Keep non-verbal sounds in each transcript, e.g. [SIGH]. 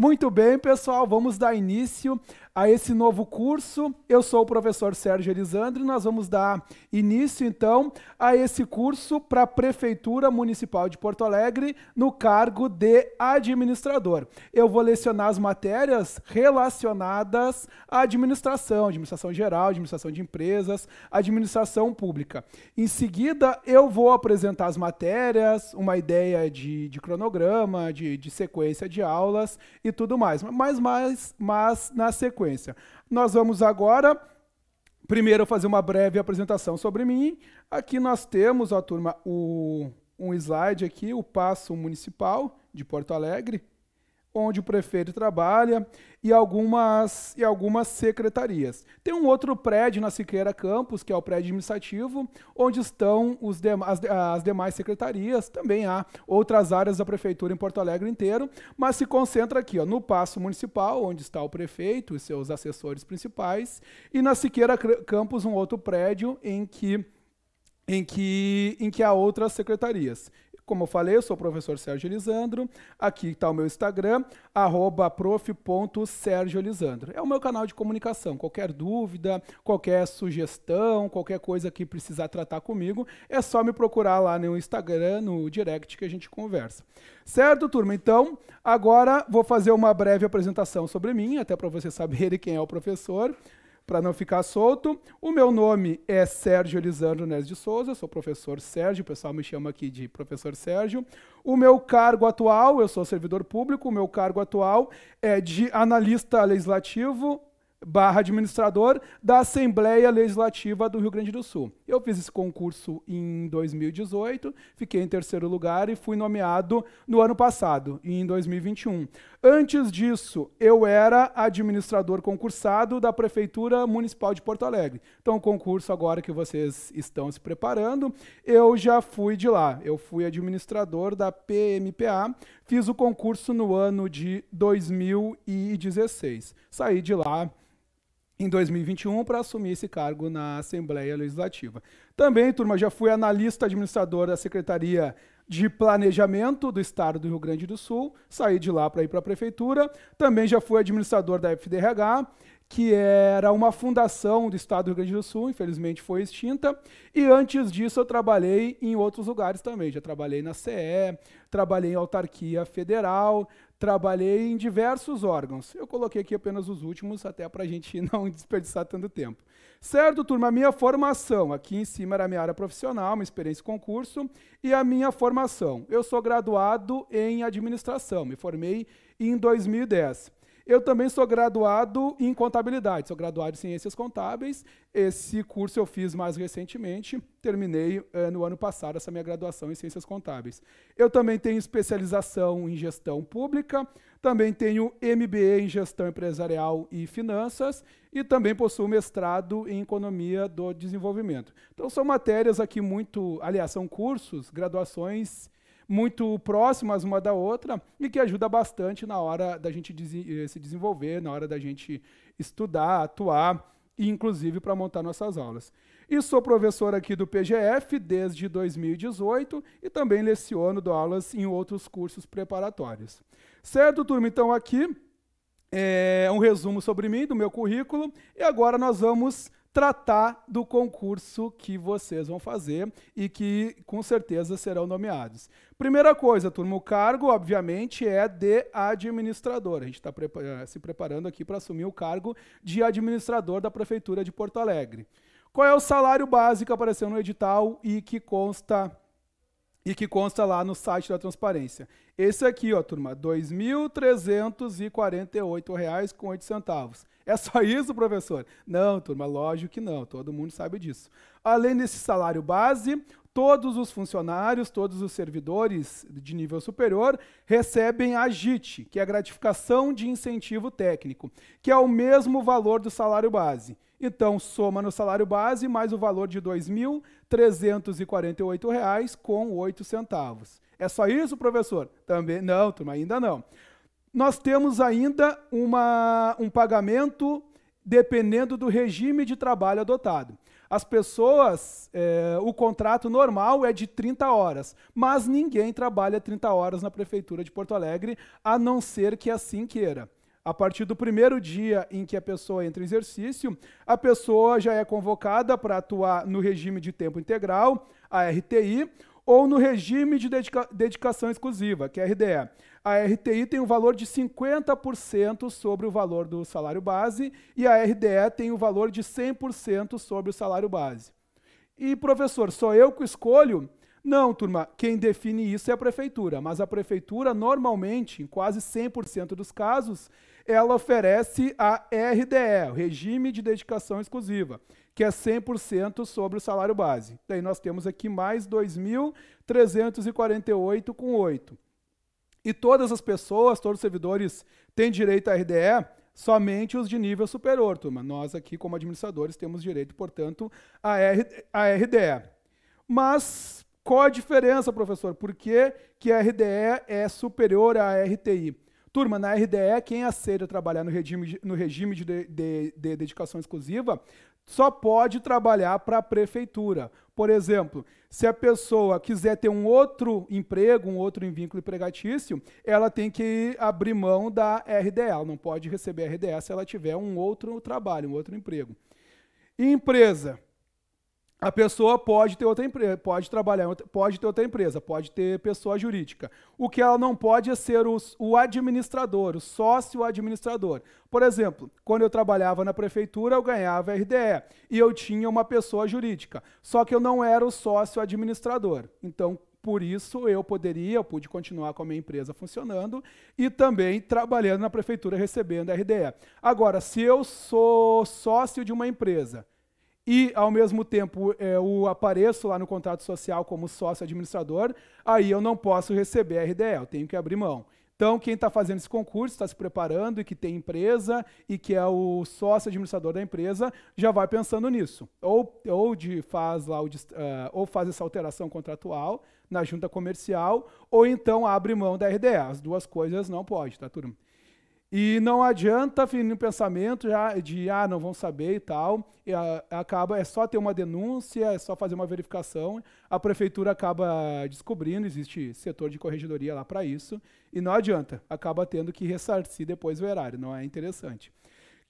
Muito bem, pessoal, vamos dar início a esse novo curso. Eu sou o professor Sérgio Elisandro e nós vamos dar início, então, a esse curso para a Prefeitura Municipal de Porto Alegre no cargo de administrador. Eu vou lecionar as matérias relacionadas à administração, administração geral, administração de empresas, administração pública. Em seguida, eu vou apresentar as matérias, uma ideia de, de cronograma, de, de sequência de aulas e e tudo mais. Mas, mas, mas na sequência. Nós vamos agora primeiro fazer uma breve apresentação sobre mim. Aqui nós temos, ó, turma, o, um slide aqui, o passo municipal de Porto Alegre, onde o prefeito trabalha e algumas, e algumas secretarias. Tem um outro prédio na Siqueira Campos, que é o prédio administrativo, onde estão os as, as demais secretarias. Também há outras áreas da prefeitura em Porto Alegre inteiro, mas se concentra aqui, ó, no Paço Municipal, onde está o prefeito e seus assessores principais, e na Siqueira Campos, um outro prédio em que em que, em que há outras secretarias. Como eu falei, eu sou o professor Sérgio Lisandro. Aqui está o meu Instagram, prof.sergiolisandro. É o meu canal de comunicação. Qualquer dúvida, qualquer sugestão, qualquer coisa que precisar tratar comigo, é só me procurar lá no Instagram, no direct que a gente conversa. Certo, turma? Então, agora vou fazer uma breve apresentação sobre mim, até para vocês saberem quem é o professor para não ficar solto. O meu nome é Sérgio Elisandro Nes de Souza, sou professor Sérgio, o pessoal me chama aqui de professor Sérgio. O meu cargo atual, eu sou servidor público, o meu cargo atual é de analista legislativo barra administrador da Assembleia Legislativa do Rio Grande do Sul. Eu fiz esse concurso em 2018, fiquei em terceiro lugar e fui nomeado no ano passado, em 2021. Antes disso, eu era administrador concursado da Prefeitura Municipal de Porto Alegre. Então, o concurso agora que vocês estão se preparando, eu já fui de lá. Eu fui administrador da PMPA, fiz o concurso no ano de 2016. Saí de lá em 2021 para assumir esse cargo na Assembleia Legislativa. Também, turma, já fui analista administrador da Secretaria de Planejamento do Estado do Rio Grande do Sul, saí de lá para ir para a Prefeitura. Também já fui administrador da FDRH, que era uma fundação do Estado do Rio Grande do Sul, infelizmente foi extinta. E antes disso eu trabalhei em outros lugares também. Já trabalhei na CE, trabalhei em autarquia federal, Trabalhei em diversos órgãos. Eu coloquei aqui apenas os últimos, até para a gente [LAUGHS] não desperdiçar tanto tempo. Certo, turma, a minha formação. Aqui em cima era a minha área profissional, uma experiência em concurso e a minha formação. Eu sou graduado em administração, me formei em 2010. Eu também sou graduado em contabilidade, sou graduado em ciências contábeis. Esse curso eu fiz mais recentemente, terminei eh, no ano passado essa minha graduação em ciências contábeis. Eu também tenho especialização em gestão pública, também tenho MBA em gestão empresarial e finanças e também possuo mestrado em economia do desenvolvimento. Então são matérias aqui muito, aliás, são cursos, graduações muito próximas uma da outra e que ajuda bastante na hora da gente eh, se desenvolver, na hora da gente estudar, atuar e inclusive para montar nossas aulas. E sou professor aqui do PGF desde 2018 e também leciono, dou aulas em outros cursos preparatórios. Certo, turma? Então aqui é um resumo sobre mim, do meu currículo, e agora nós vamos tratar do concurso que vocês vão fazer e que com certeza serão nomeados. Primeira coisa, turma, o cargo, obviamente, é de administrador. A gente está eh, se preparando aqui para assumir o cargo de administrador da Prefeitura de Porto Alegre. Qual é o salário básico que apareceu no edital e que consta e que consta lá no site da transparência. Esse aqui, ó, turma, R$ 2.348,08. É só [LAUGHS] isso, professor? Não, turma, lógico que não, todo mundo sabe disso. Além desse salário base, todos os funcionários, todos os servidores de nível superior recebem a GIT, que é a gratificação de incentivo técnico, que é o mesmo valor do salário base. Então, soma no salário base mais o valor de R$ 2.348,08. É só isso, professor? Também não, turma, ainda não. Nós temos ainda uma, um pagamento dependendo do regime de trabalho adotado. As pessoas, é, o contrato normal é de 30 horas, mas ninguém trabalha 30 horas na Prefeitura de Porto Alegre, a não ser que assim queira. A partir do primeiro dia em que a pessoa entra em exercício, a pessoa já é convocada para atuar no regime de tempo integral, a RTI, ou no regime de dedica dedicação exclusiva, que é a RDE. A RTI tem o um valor de 50% sobre o valor do salário base e a RDE tem o um valor de 100% sobre o salário base. E, professor, sou eu que escolho? Não, turma, quem define isso é a prefeitura, mas a prefeitura, normalmente, em quase 100% dos casos, ela oferece a RDE, Regime de Dedicação Exclusiva, que é 100% sobre o salário base. Daí nós temos aqui mais 2.348 com 8. E todas as pessoas, todos os servidores têm direito à RDE, somente os de nível superior, turma. Nós aqui, como administradores, temos direito, portanto, à, R, a RDE. Mas qual a diferença, professor? Por que, que a RDE é superior à RTI? Turma, na RDE, quem aceita trabalhar no regime, no regime de, de, de dedicação exclusiva só pode trabalhar para a prefeitura. Por exemplo, se a pessoa quiser ter um outro emprego, um outro vínculo empregatício, ela tem que abrir mão da RDE. Ela não pode receber a RDE se ela tiver um outro trabalho, um outro emprego. E empresa, a pessoa pode ter outra empresa, pode trabalhar, pode ter outra empresa, pode ter pessoa jurídica. O que ela não pode é ser os, o administrador, o sócio administrador. Por exemplo, quando eu trabalhava na prefeitura, eu ganhava RDE e eu tinha uma pessoa jurídica, só que eu não era o sócio administrador. Então, por isso eu poderia, eu pude continuar com a minha empresa funcionando e também trabalhando na prefeitura recebendo RDE. Agora, se eu sou sócio de uma empresa e, ao mesmo tempo, é, eu apareço lá no contrato social como sócio administrador, aí eu não posso receber a RDE, eu tenho que abrir mão. Então, quem está fazendo esse concurso, está se preparando e que tem empresa e que é o sócio administrador da empresa, já vai pensando nisso. Ou, ou, de, faz, lá uh, ou faz essa alteração contratual na junta comercial, ou então abre mão da RDE. As duas coisas não pode, tá, turma? E não adianta vir um pensamento de, ah, não vão saber e tal. E, a, acaba, é só ter uma denúncia, é só fazer uma verificação. A prefeitura acaba descobrindo, existe setor de corregedoria lá para isso. E não adianta, acaba tendo que ressarcir depois o erário, não é interessante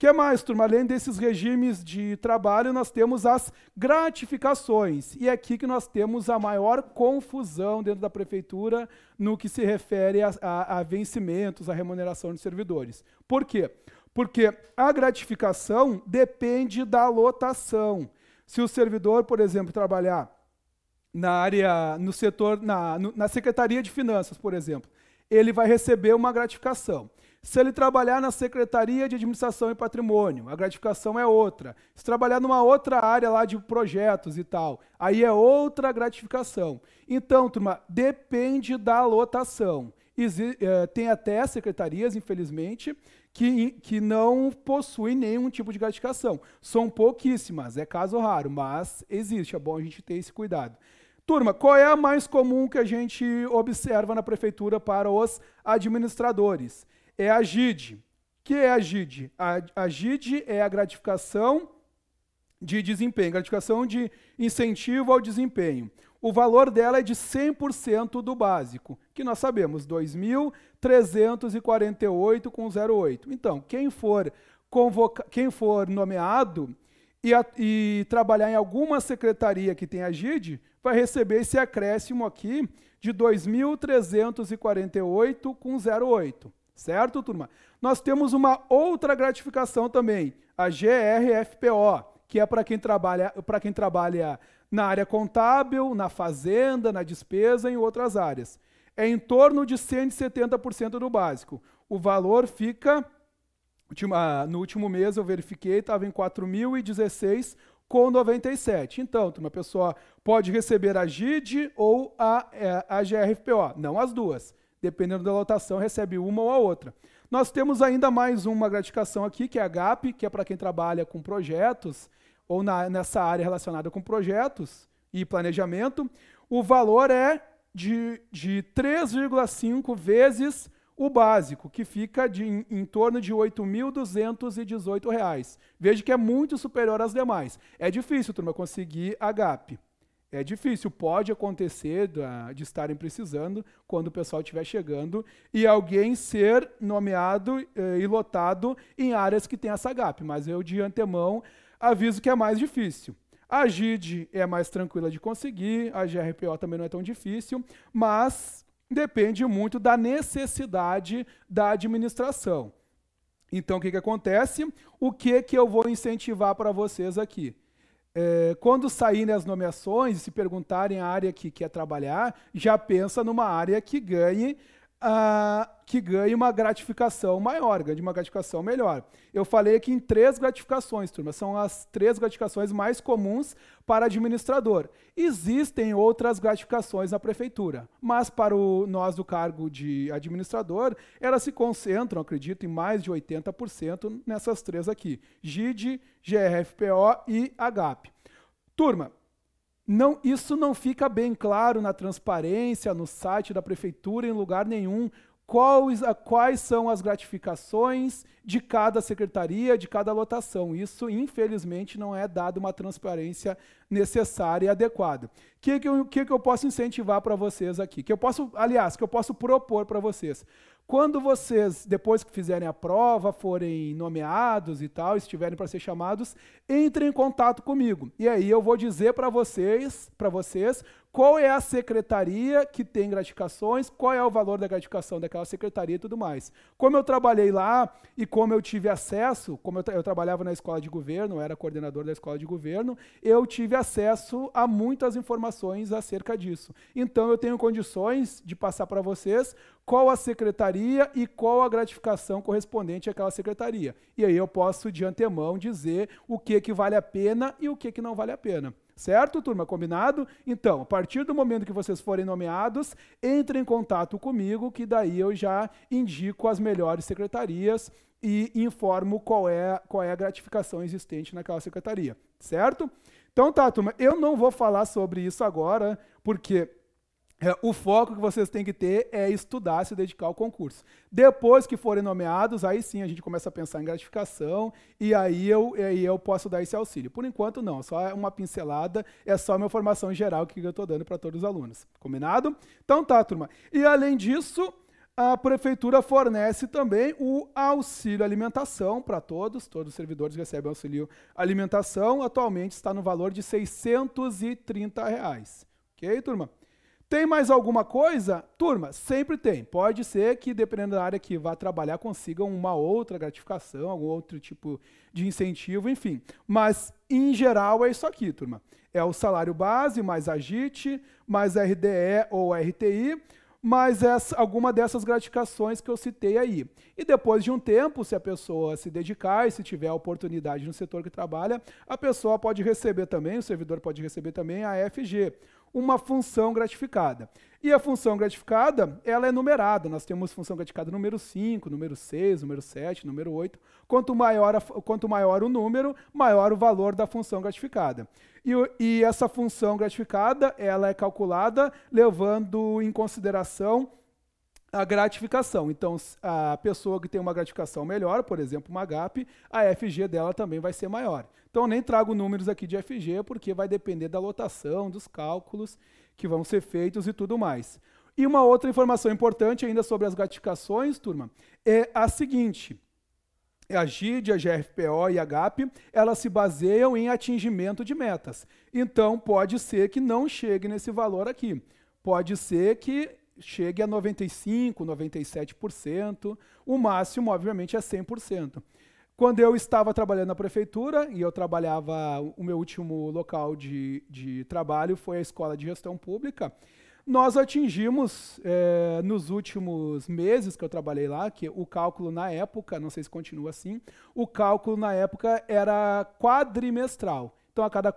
que mais, turma? Além desses regimes de trabalho, nós temos as gratificações. E é aqui que nós temos a maior confusão dentro da prefeitura no que se refere a, a, a vencimentos, a remuneração de servidores. Por quê? Porque a gratificação depende da lotação. Se o servidor, por exemplo, trabalhar na área, no setor, na, no, na Secretaria de Finanças, por exemplo, ele vai receber uma gratificação. Se ele trabalhar na Secretaria de Administração e Patrimônio, a gratificação é outra. Se trabalhar numa outra área lá de projetos e tal, aí é outra gratificação. Então, turma, depende da lotação. Eh, tem até secretarias, infelizmente, que, que não possuem nenhum tipo de gratificação. São pouquíssimas, é caso raro, mas existe. É bom a gente ter esse cuidado. Turma, qual é a mais comum que a gente observa na prefeitura para os administradores? é a GID. que é a GID? A, a GID é a gratificação de desempenho, gratificação de incentivo ao desempenho. O valor dela é de 100% do básico, que nós sabemos, 2.348,08. Então, quem for, convoca quem for nomeado e, e trabalhar em alguma secretaria que tenha GID, vai receber esse acréscimo aqui de 2.348,08. Certo, turma? Nós temos uma outra gratificação também, a GRFPO, que é para quem trabalha, para quem trabalha na área contábil, na fazenda, na despesa e em outras áreas. É em torno de 170% do básico. O valor fica no último mês eu verifiquei, estava em 4.016 com 97. Então, uma pessoa pode receber a GID ou a, é, a GRFPO, não as duas dependendo da lotação, recebe uma ou a outra. Nós temos ainda mais uma gratificação aqui, que é a GAP, que é para quem trabalha com projetos ou na, nessa área relacionada com projetos e planejamento. O valor é de, de 3,5 vezes o básico, que fica de, em, em torno de R$ 8.218. Veja que é muito superior às demais. É difícil, turma, conseguir a GAP. É difícil, pode acontecer de estarem precisando quando o pessoal estiver chegando e alguém ser nomeado eh, e lotado em áreas que tem essa gap, mas eu de antemão aviso que é mais difícil. A GID é mais tranquila de conseguir, a GRPO também não é tão difícil, mas depende muito da necessidade da administração. Então, o que, que acontece? O que, que eu vou incentivar para vocês aqui? é, quando saírem as nomeações e se perguntarem a área que quer trabalhar, já pensa numa área que ganhe ah, que ganhe uma gratificação maior, ganhe uma gratificação melhor. Eu falei aqui em três gratificações, turma. São as três gratificações mais comuns para administrador. Existem outras gratificações na prefeitura, mas para o, nós do cargo de administrador, elas se concentram, acredito, em mais de 80% nessas três aqui: GID, GRFPO e HAP. Turma, não, isso não fica bem claro na transparência, no site da prefeitura, em lugar nenhum, quais, quais são as gratificações de cada secretaria, de cada lotação. Isso, infelizmente, não é dado uma transparência necessária e adequada. O que, que, eu, que, que eu posso incentivar para vocês aqui? Que eu posso, aliás, que eu posso propor para vocês. Quando vocês, depois que fizerem a prova, forem nomeados e tal, estiverem para ser chamados, entrem em contato comigo. E aí eu vou dizer para vocês, para vocês, qual é a secretaria que tem gratificações, qual é o valor da gratificação daquela secretaria e tudo mais. Como eu trabalhei lá e como eu tive acesso, como eu, tra eu trabalhava na escola de governo, eu era coordenador da escola de governo, eu tive acesso a muitas informações acerca disso. Então eu tenho condições de passar para vocês qual a secretaria e qual a gratificação correspondente àquela secretaria. E aí eu posso de antemão dizer o que que vale a pena e o que que não vale a pena. Certo, turma? Combinado? Então, a partir do momento que vocês forem nomeados, entrem em contato comigo, que daí eu já indico as melhores secretarias e informo qual é, qual é a gratificação existente naquela secretaria. Certo? Então tá, turma, eu não vou falar sobre isso agora, porque é, o foco que vocês têm que ter é estudar, se dedicar ao concurso. Depois que forem nomeados, aí sim a gente começa a pensar em gratificação e aí eu, aí eu posso dar esse auxílio. Por enquanto, não, só é uma pincelada, é só a minha formação geral que eu estou dando para todos os alunos. Combinado? Então tá, turma. E além disso, a prefeitura fornece também o auxílio alimentação para todos, todos os servidores recebem auxílio alimentação, atualmente está no valor de R$ 630. Reais. Ok, turma? Tem mais alguma coisa? Turma, sempre tem. Pode ser que, dependendo da área que vá trabalhar, consigam uma outra gratificação, algum outro tipo de incentivo, enfim. Mas, em geral, é isso aqui, turma. É o salário base, mais agite, mais RDE ou RTI, mais essa, alguma dessas gratificações que eu citei aí. E depois de um tempo, se a pessoa se dedicar e se tiver a oportunidade no setor que trabalha, a pessoa pode receber também, o servidor pode receber também a FG uma função gratificada. E a função gratificada, ela é numerada. Nós temos função gratificada número 5, número 6, número 7, número 8. Quanto maior, a, quanto maior o número, maior o valor da função gratificada. E, e essa função gratificada, ela é calculada levando em consideração a gratificação. Então, a pessoa que tem uma gratificação melhor, por exemplo, uma GAP, a FG dela também vai ser maior. Então, nem trago números aqui de FG, porque vai depender da lotação, dos cálculos que vão ser feitos e tudo mais. E uma outra informação importante ainda sobre as gratificações, turma, é a seguinte. É, a GID, a GFPO e a GAP, elas se baseiam em atingimento de metas. Então, pode ser que não chegue nesse valor aqui. Pode ser que chegue a 95%, 97%. O máximo, obviamente, é 100%. Quando eu estava trabalhando na prefeitura, e eu trabalhava, o meu último local de, de trabalho foi a Escola de Gestão Pública, nós atingimos, eh, nos últimos meses que eu trabalhei lá, que o cálculo na época, não sei se continua assim, o cálculo na época era quadrimestral. Então, a cada,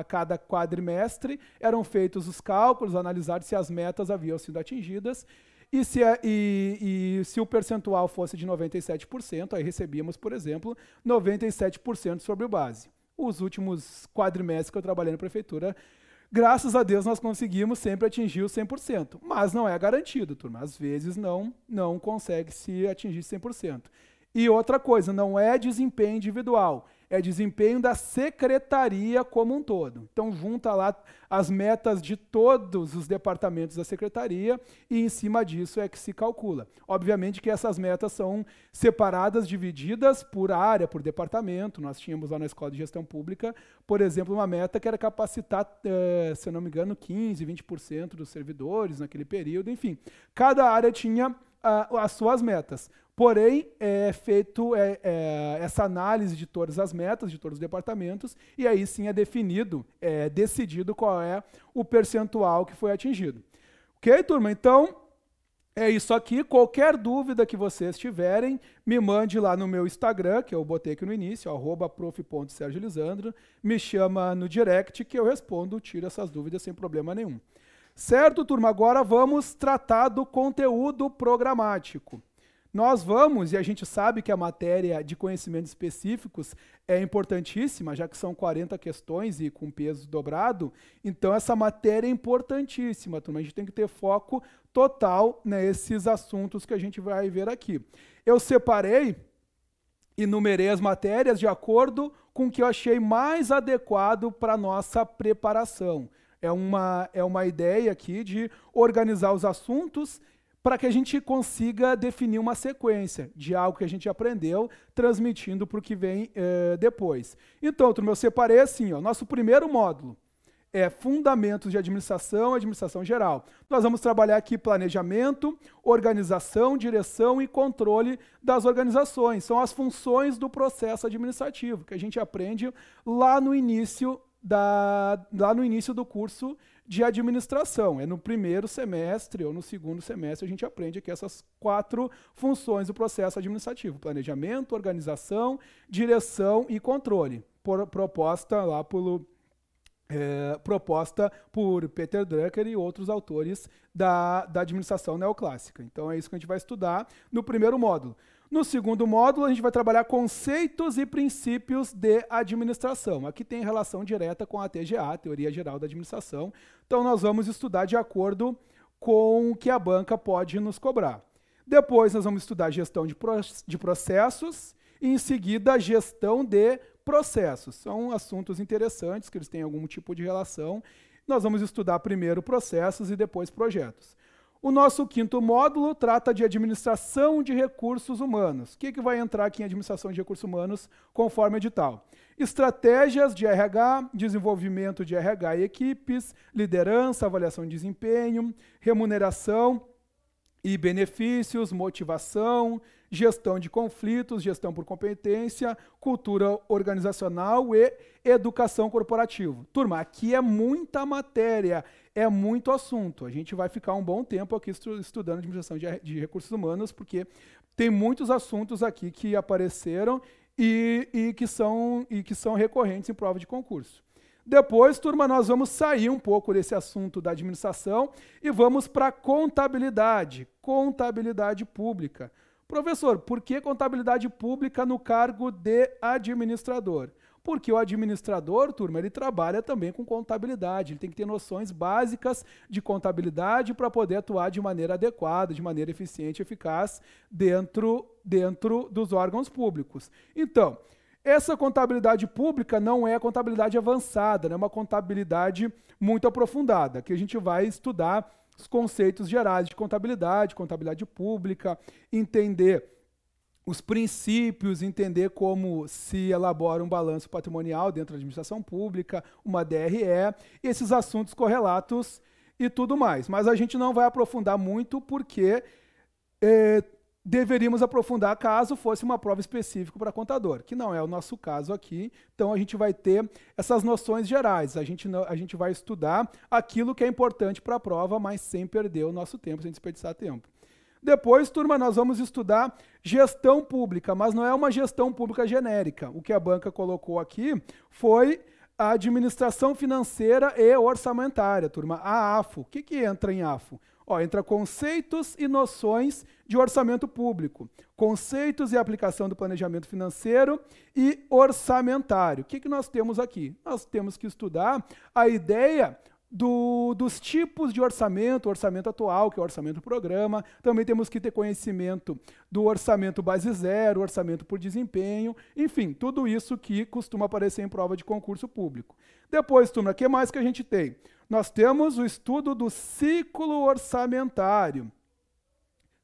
a cada quadrimestre eram feitos os cálculos, analisados se as metas haviam sido atingidas. E se, a, e, e se o percentual fosse de 97%, aí recebíamos, por exemplo, 97% sobre o base. Os últimos quadrimestres que eu trabalhei na prefeitura, graças a Deus nós conseguimos sempre atingir o 100%, mas não é garantido, turma. Às vezes não, não consegue se atingir 100%. E outra coisa, não é desempenho individual é desempenho da secretaria como um todo. Então, junta lá as metas de todos os departamentos da secretaria e em cima disso é que se calcula. Obviamente que essas metas são separadas, divididas por área, por departamento. Nós tínhamos lá na Escola de Gestão Pública, por exemplo, uma meta que era capacitar, eh, se eu não me engano, 15, 20% dos servidores naquele período, enfim. Cada área tinha as suas metas. Porém, é feito é, é, essa análise de todas as metas, de todos os departamentos, e aí sim é definido, é decidido qual é o percentual que foi atingido. Ok, turma? Então, é isso aqui. Qualquer dúvida que vocês tiverem, me mande lá no meu Instagram, que eu botei aqui no início, arroba prof.sergiolisandro, me chama no direct que eu respondo, tiro essas dúvidas sem problema nenhum. Certo, turma? Agora vamos tratar do conteúdo programático. Nós vamos, e a gente sabe que a matéria de conhecimentos específicos é importantíssima, já que são 40 questões e com peso dobrado, então essa matéria é importantíssima, turma. A gente tem que ter foco total nesses assuntos que a gente vai ver aqui. Eu separei, enumerei as matérias de acordo com o que eu achei mais adequado para a nossa preparação. É uma, é uma ideia aqui de organizar os assuntos para que a gente consiga definir uma sequência de algo que a gente aprendeu, transmitindo para o que vem eh, depois. Então, turma, eu separei assim, ó, nosso primeiro módulo é Fundamentos de Administração, Administração Geral. Nós vamos trabalhar aqui planejamento, organização, direção e controle das organizações. São as funções do processo administrativo que a gente aprende lá no início da, lá no início do curso de administração. É no primeiro semestre ou no segundo semestre a gente aprende aqui essas quatro funções do processo administrativo: planejamento, organização, direção e controle. Por, proposta lá pelo. É, proposta por Peter Drucker e outros autores da, da administração neoclássica. Então é isso que a gente vai estudar no primeiro módulo. No segundo módulo, a gente vai trabalhar conceitos e princípios de administração. Aqui tem relação direta com a TGA, Teoria Geral da Administração. Então, nós vamos estudar de acordo com o que a banca pode nos cobrar. Depois, nós vamos estudar gestão de, processos e, em seguida, gestão de processos. São assuntos interessantes, que eles têm algum tipo de relação. Nós vamos estudar primeiro processos e depois projetos. O nosso quinto módulo trata de administração de recursos humanos. O que, que vai entrar aqui em administração de recursos humanos, conforme edital? Estratégias de RH, desenvolvimento de RH e equipes, liderança, avaliação de desempenho, remuneração e benefícios, motivação, gestão de conflitos, gestão por competência, cultura organizacional e educação corporativa. Turma, aqui é muita matéria, é muito assunto. A gente vai ficar um bom tempo aqui estudando administração de, de recursos humanos, porque tem muitos assuntos aqui que apareceram e, e, que são, e que são recorrentes em prova de concurso. Depois, turma, nós vamos sair um pouco desse assunto da administração e vamos para contabilidade, contabilidade pública. Professor, por que contabilidade pública no cargo de administrador? Porque o administrador, turma, ele trabalha também com contabilidade, ele tem que ter noções básicas de contabilidade para poder atuar de maneira adequada, de maneira eficiente e eficaz dentro, dentro dos órgãos públicos. Então, essa contabilidade pública não é a contabilidade avançada, né? é né? uma contabilidade muito aprofundada, que a gente vai estudar os conceitos gerais de contabilidade, contabilidade pública, entender os princípios, entender como se elabora um balanço patrimonial dentro da administração pública, uma DRE, esses assuntos correlatos e tudo mais. Mas a gente não vai aprofundar muito porque eh, deveríamos aprofundar caso fosse uma prova específica para contador, que não é o nosso caso aqui. Então a gente vai ter essas noções gerais, a gente, não, a gente vai estudar aquilo que é importante para a prova, mas sem perder o nosso tempo, sem desperdiçar tempo. Depois, turma, nós vamos estudar gestão pública, mas não é uma gestão pública genérica. O que a banca colocou aqui foi a administração financeira e orçamentária, turma, a AFO. O que, que entra em AFO? Ó, entra conceitos e noções de orçamento público, conceitos e aplicação do planejamento financeiro e orçamentário. O que, que nós temos aqui? Nós temos que estudar a ideia do, dos tipos de orçamento, orçamento atual, que é o orçamento programa. Também temos que ter conhecimento do orçamento base zero, orçamento por desempenho, enfim, tudo isso que costuma aparecer em prova de concurso público. Depois, turma, o que mais que a gente tem? Nós temos o estudo do ciclo orçamentário.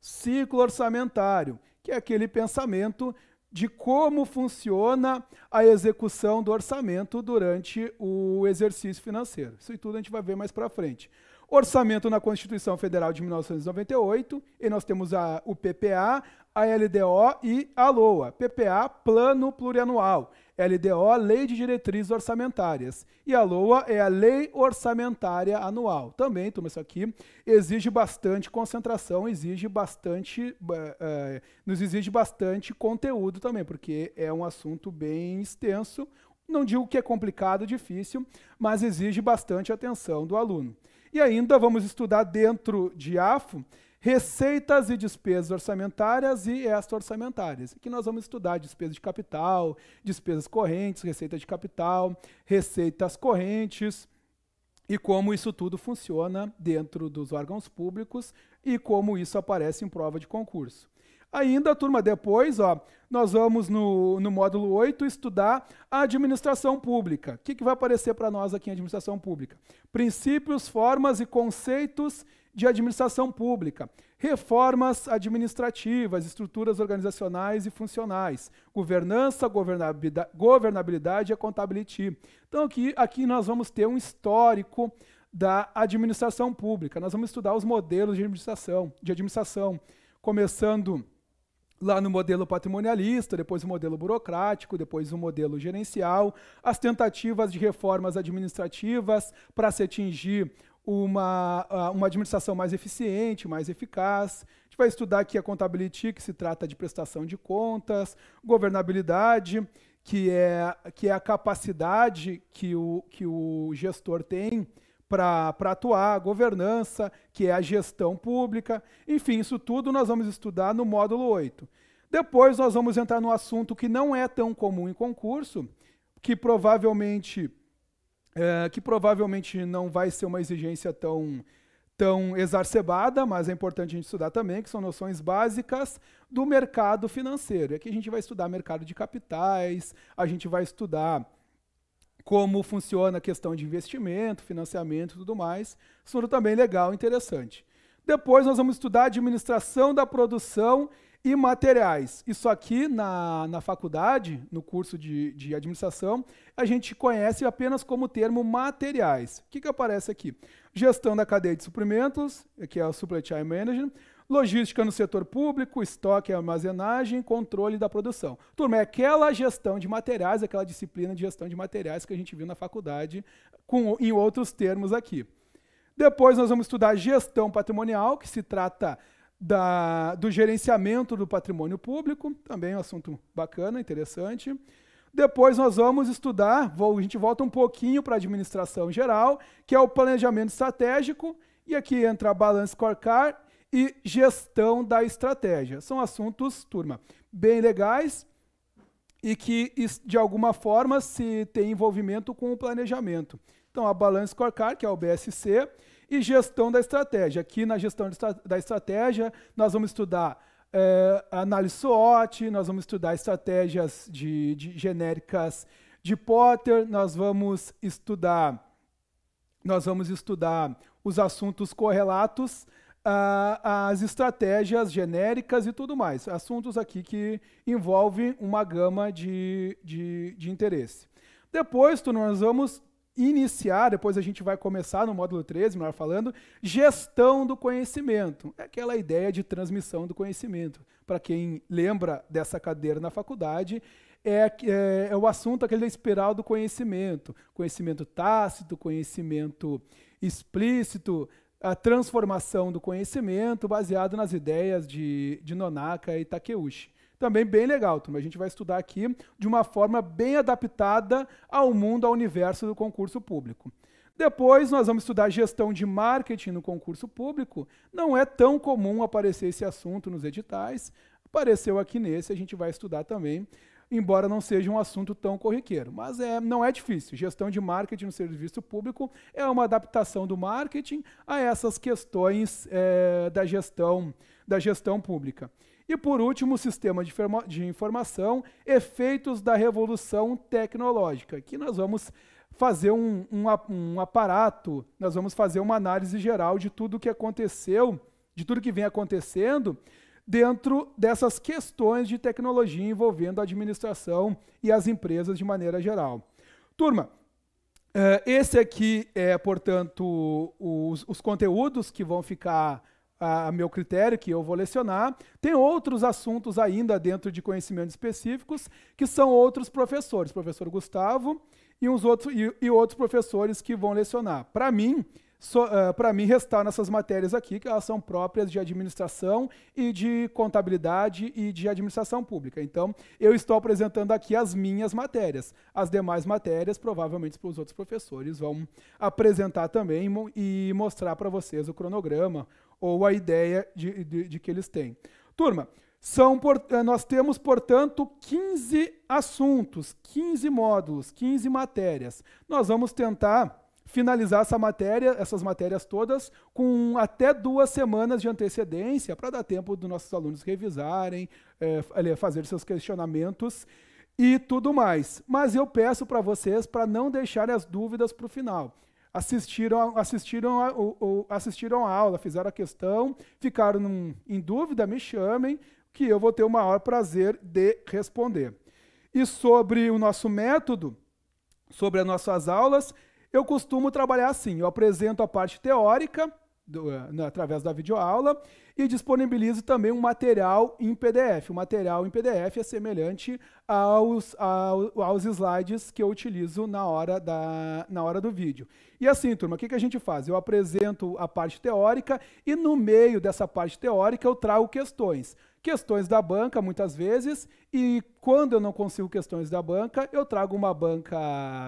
Ciclo orçamentário, que é aquele pensamento de como funciona a execução do orçamento durante o exercício financeiro. Isso e tudo a gente vai ver mais para frente. Orçamento na Constituição Federal de 1998, e nós temos a, o PPA, a LDO e a LOA. PPA, Plano Plurianual. LDO, Lei de Diretrizes Orçamentárias. E a LOA é a Lei Orçamentária Anual. Também, toma isso aqui, exige bastante concentração, exige bastante, é, nos exige bastante conteúdo também, porque é um assunto bem extenso. Não digo que é complicado, difícil, mas exige bastante atenção do aluno. E ainda vamos estudar dentro de AFO Receitas e despesas orçamentárias e extra-orçamentárias. Aqui nós vamos estudar despesas de capital, despesas correntes, receita de capital, receitas correntes e como isso tudo funciona dentro dos órgãos públicos e como isso aparece em prova de concurso. Ainda, turma, depois, ó, nós vamos no, no módulo 8 estudar a administração pública. O que, que vai aparecer para nós aqui em administração pública? Princípios, formas e conceitos de administração pública, reformas administrativas, estruturas organizacionais e funcionais, governança, governabilidade e contabilidade. Então, aqui, aqui nós vamos ter um histórico da administração pública. Nós vamos estudar os modelos de administração, de administração começando lá no modelo patrimonialista, depois o modelo burocrático, depois o modelo gerencial, as tentativas de reformas administrativas para se atingir uma, uma administração mais eficiente, mais eficaz. A gente vai estudar aqui a contabilidade, que se trata de prestação de contas, governabilidade, que é, que é a capacidade que o, que o gestor tem para atuar, governança, que é a gestão pública. Enfim, isso tudo nós vamos estudar no módulo 8. Depois nós vamos entrar no assunto que não é tão comum em concurso, que provavelmente é, que provavelmente não vai ser uma exigência tão tão exacerbada, mas é importante a gente estudar também, que são noções básicas do mercado financeiro. Aqui a gente vai estudar mercado de capitais, a gente vai estudar como funciona a questão de investimento, financiamento e tudo mais. Isso também legal, interessante. Depois nós vamos estudar administração da produção e materiais. Isso aqui na, na faculdade, no curso de, de administração, a gente conhece apenas como termo materiais. O que, que aparece aqui? Gestão da cadeia de suprimentos, que é o Supply Chain Management. Logística no setor público, estoque e armazenagem, controle da produção. Turma, é aquela gestão de materiais, aquela disciplina de gestão de materiais que a gente viu na faculdade, com, em outros termos aqui. Depois nós vamos estudar gestão patrimonial, que se trata da, do gerenciamento do patrimônio público, também um assunto bacana, interessante. Depois nós vamos estudar, vou, a gente volta um pouquinho para a administração geral, que é o planejamento estratégico, e aqui entra balance scorecard e gestão da estratégia. São assuntos, turma, bem legais e que de alguma forma se tem envolvimento com o planejamento. Então a balance scorecard, que é o BSC, e gestão da estratégia. Aqui na gestão da estratégia, nós vamos estudar é, análise SWOT, nós vamos estudar estratégias de, de genéricas de Potter, nós vamos estudar nós vamos estudar os assuntos correlatos às estratégias genéricas e tudo mais. Assuntos aqui que envolvem uma gama de, de, de interesse. Depois, nós vamos iniciar, depois a gente vai começar no módulo 13, melhor falando, gestão do conhecimento. É aquela ideia de transmissão do conhecimento. Para quem lembra dessa cadeira na faculdade, é, é, é, o assunto aquele da espiral do conhecimento. Conhecimento tácito, conhecimento explícito, a transformação do conhecimento baseado nas ideias de, de Nonaka e Takeuchi. Também bem legal, turma. A gente vai estudar aqui de uma forma bem adaptada ao mundo, ao universo do concurso público. Depois nós vamos estudar gestão de marketing no concurso público. Não é tão comum aparecer esse assunto nos editais. Apareceu aqui nesse, a gente vai estudar também, embora não seja um assunto tão corriqueiro. Mas é, não é difícil. Gestão de marketing no serviço público é uma adaptação do marketing a essas questões é, da, gestão, da gestão pública. E por último, sistema de, de informação, efeitos da revolução tecnológica, que nós vamos fazer um, um, um, aparato, nós vamos fazer uma análise geral de tudo o que aconteceu, de tudo que vem acontecendo dentro dessas questões de tecnologia envolvendo a administração e as empresas de maneira geral. Turma, eh, esse aqui é, portanto, os, os conteúdos que vão ficar a, meu critério, que eu vou lecionar. Tem outros assuntos ainda dentro de conhecimentos específicos, que são outros professores, professor Gustavo e, uns outros, e, e outros professores que vão lecionar. Para mim, so, uh, eh, para mim restar nessas matérias aqui, que elas são próprias de administração e de contabilidade e de administração pública. Então, eu estou apresentando aqui as minhas matérias. As demais matérias, provavelmente para os outros professores, vão apresentar também e mostrar para vocês o cronograma, ou a ideia de, de, de que eles têm. Turma, são por, eh, nós temos, portanto, 15 assuntos, 15 módulos, 15 matérias. Nós vamos tentar finalizar essa matéria, essas matérias todas, com até duas semanas de antecedência, para dar tempo dos nossos alunos revisarem, é, fazer seus questionamentos e tudo mais. Mas eu peço para vocês para não deixarem as dúvidas para o final assistiram, assistiram, a, ou, assistiram a aula, fizeram a questão, ficaram num, em dúvida, me chamem, que eu vou ter o maior prazer de responder. E sobre o nosso método, sobre as nossas aulas, eu costumo trabalhar assim: eu apresento a parte teórica, do, eh, na, através da videoaula e disponibilizo também um material em PDF. O material em PDF é semelhante aos, aos slides que eu utilizo na hora, da, na hora do vídeo. E assim, turma, o que, que a gente faz? Eu apresento a parte teórica e no meio dessa parte teórica eu trago questões questões da banca, muitas vezes, e quando eu não consigo questões da banca, eu trago uma banca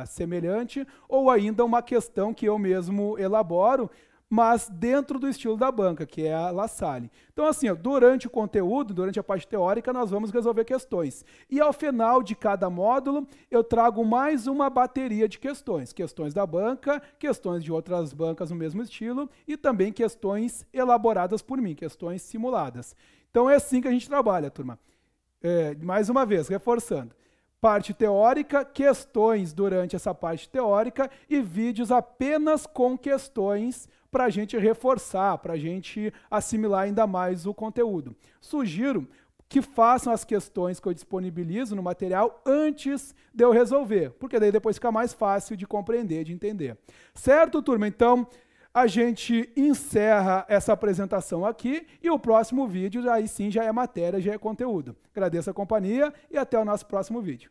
semelhante ou ainda uma questão que eu mesmo elaboro mas dentro do estilo da banca, que é a La Salle. Então, assim, ó, durante o conteúdo, durante a parte teórica, nós vamos resolver questões. E ao final de cada módulo, eu trago mais uma bateria de questões. Questões da banca, questões de outras bancas no mesmo estilo e também questões elaboradas por mim, questões simuladas. Então, é assim que a gente trabalha, turma. É, mais uma vez, reforçando parte teórica, questões durante essa parte teórica e vídeos apenas com questões para a gente reforçar, para a gente assimilar ainda mais o conteúdo. Sugiro que façam as questões que eu disponibilizo no material antes de eu resolver, porque daí depois fica mais fácil de compreender, de entender. Certo, turma? Então, a gente encerra essa apresentação aqui e o próximo vídeo aí sim já é matéria, já é conteúdo. Agradeço a companhia e até o nosso próximo vídeo.